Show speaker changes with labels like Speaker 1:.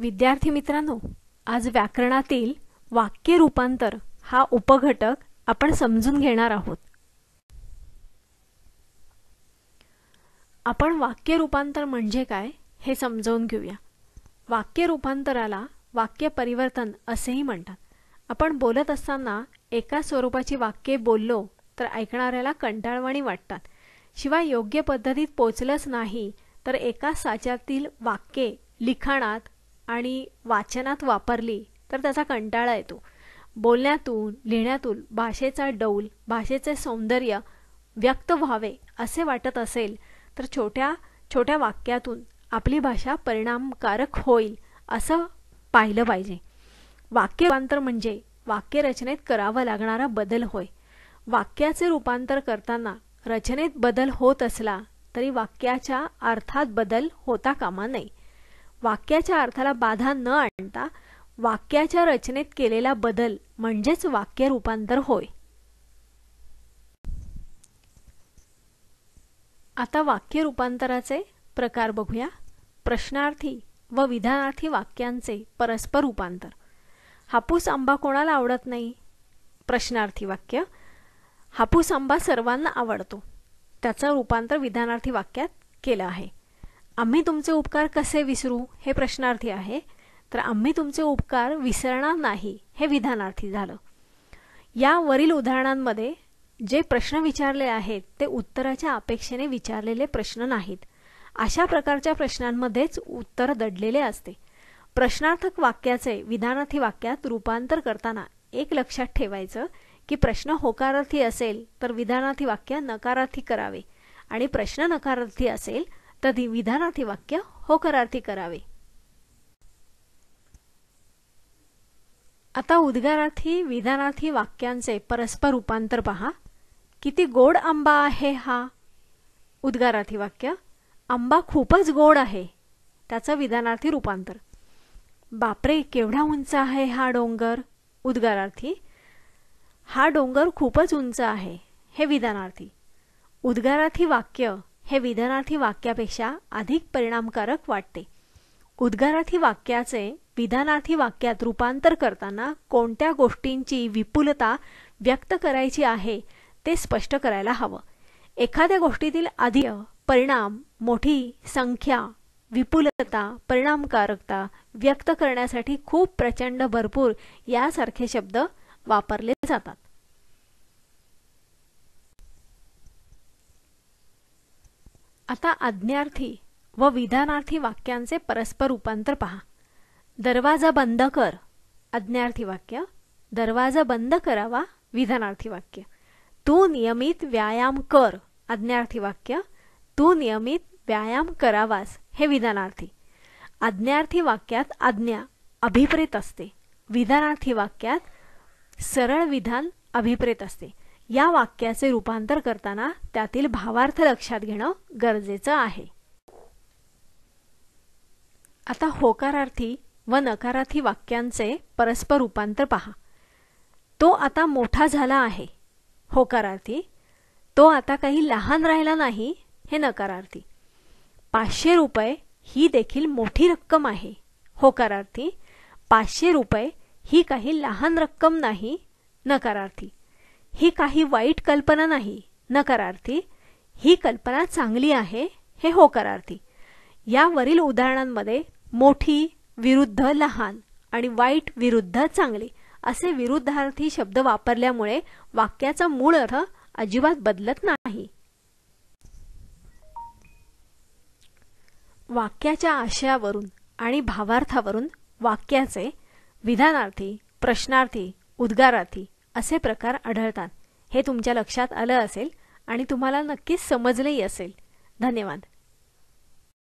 Speaker 1: विद्यार्थी मित्रांनो आज व्याकरणातील वाक्य रूपांतर हा उपघटक आपण समजून घेणार आहोत आपण वाक्य रूपांतर म्हणजे काय हे समजावून घेऊया वाक्य रूपांतराला वाक्य परिवर्तन असेही म्हणतात आपण बोलत असताना एका स्वरूपाची वाक्ये बोललो तर ऐकणाऱ्याला कंटाळवाणी वाटतात शिवाय योग्य पद्धतीत पोचलंच नाही तर एका साच्यातील वाक्ये लिखाणात आणि वाचनात वापरली तर त्याचा कंटाळा येतो बोलण्यातून लिहिण्यातून भाषेचा डौल भाषेचे सौंदर्य व्यक्त व्हावे असे वाटत असेल तर छोट्या छोट्या वाक्यातून आपली भाषा परिणामकारक होईल असं पाहिलं पाहिजे वाक्य रूपांतर म्हणजे वाक्यरचनेत करावा लागणारा बदल होय वाक्याचे रूपांतर करताना रचनेत बदल होत असला तरी वाक्याच्या अर्थात बदल होता कामा नये वाक्याच्या अर्थाला बाधा न आणता वाक्याच्या रचनेत केलेला बदल म्हणजेच वाक्य रूपांतर होय आता वाक्य रूपांतराचे प्रकार बघूया प्रश्नार्थी व विधानार्थी वाक्यांचे परस्पर रूपांतर हापूस आंबा कोणाला आवडत नाही प्रश्नार्थी वाक्य हापूस आंबा सर्वांना आवडतो त्याचं रूपांतर विधानार्थी वाक्यात केलं आहे आम्ही तुमचे उपकार कसे विसरू हे प्रश्नार्थी आहे तर आम्ही तुमचे उपकार विसरणार नाही हे विधानार्थी झालं या वरील उदाहरणांमध्ये जे प्रश्न विचारले आहेत ते उत्तराच्या अपेक्षेने विचारलेले प्रश्न नाहीत अशा प्रकारच्या प्रश्नांमध्येच उत्तर दडलेले असते प्रश्नार्थक वाक्याचे विधानार्थी वाक्यात रूपांतर करताना एक लक्षात ठेवायचं की प्रश्न होकारार्थी असेल तर विधानार्थी वाक्य नकारार्थी करावे आणि प्रश्न नकारार्थी असेल तधी विधानार्थी वाक्य होकारार्थी करावे आता उद्गारार्थी विधानार्थी वाक्यांचे परस्पर रूपांतर पहा किती गोड आंबा आहे हा उद्गारार्थी वाक्य आंबा खूपच गोड आहे त्याचं विधानार्थी रूपांतर बापरे केवढा उंच आहे हा डोंगर उद्गारार्थी हा डोंगर खूपच उंच आहे हे विधानार्थी उद्गारार्थी वाक्य हे विधानार्थी वाक्यापेक्षा अधिक परिणामकारक वाटते उद्गारार्थी वाक्याचे विधानार्थी वाक्यात रूपांतर करताना कोणत्या गोष्टींची विपुलता व्यक्त करायची आहे ते स्पष्ट करायला हवं एखाद्या गोष्टीतील अधिक परिणाम मोठी संख्या विपुलता परिणामकारकता व्यक्त करण्यासाठी खूप प्रचंड भरपूर यासारखे शब्द वापरले जातात आता आज्ञार्थी व विधानार्थी वाक्यांचे परस्पर रूपांतर पहा दरवाजा बंद कर आज्ञार्थी वाक्य दरवाजा बंद करावा विधानार्थी वाक्य तू नियमित व्यायाम कर आज्ञार्थी वाक्य तू नियमित व्यायाम करावास हे विधानार्थी आज्ञार्थी वाक्यात आज्ञा अभिप्रेत असते विधानार्थी वाक्यात सरळ विधान अभिप्रेत असते या वाक्याचे रूपांतर करताना त्यातील भावार्थ लक्षात घेणं गरजेचं आहे आता होकारार्थी व नकारार्थी वाक्यांचे परस्पर रूपांतर पहा तो आता मोठा झाला आहे होकारार्थी तो आता काही लहान राहिला नाही हे नकारार्थी पाचशे रुपये ही देखील मोठी रक्कम आहे होकारार्थी पाचशे रुपये ही काही लहान रक्कम नाही नकारार्थी ही काही वाईट कल्पना नाही नकारार्थी ही कल्पना चांगली आहे हे हो करार्थी यावरील उदाहरणांमध्ये मोठी विरुद्ध लहान आणि वाईट विरुद्ध चांगली असे विरुद्धार्थी शब्द वापरल्यामुळे वाक्याचा मूळ अर्थ अजिबात बदलत नाही वाक्याच्या आशयावरून आणि भावार्थावरून वाक्याचे विधानार्थी प्रश्नार्थी उद्गारार्थी असे प्रकार आढळतात हे तुमच्या लक्षात आलं असेल आणि तुम्हाला नक्कीच समजलेही असेल धन्यवाद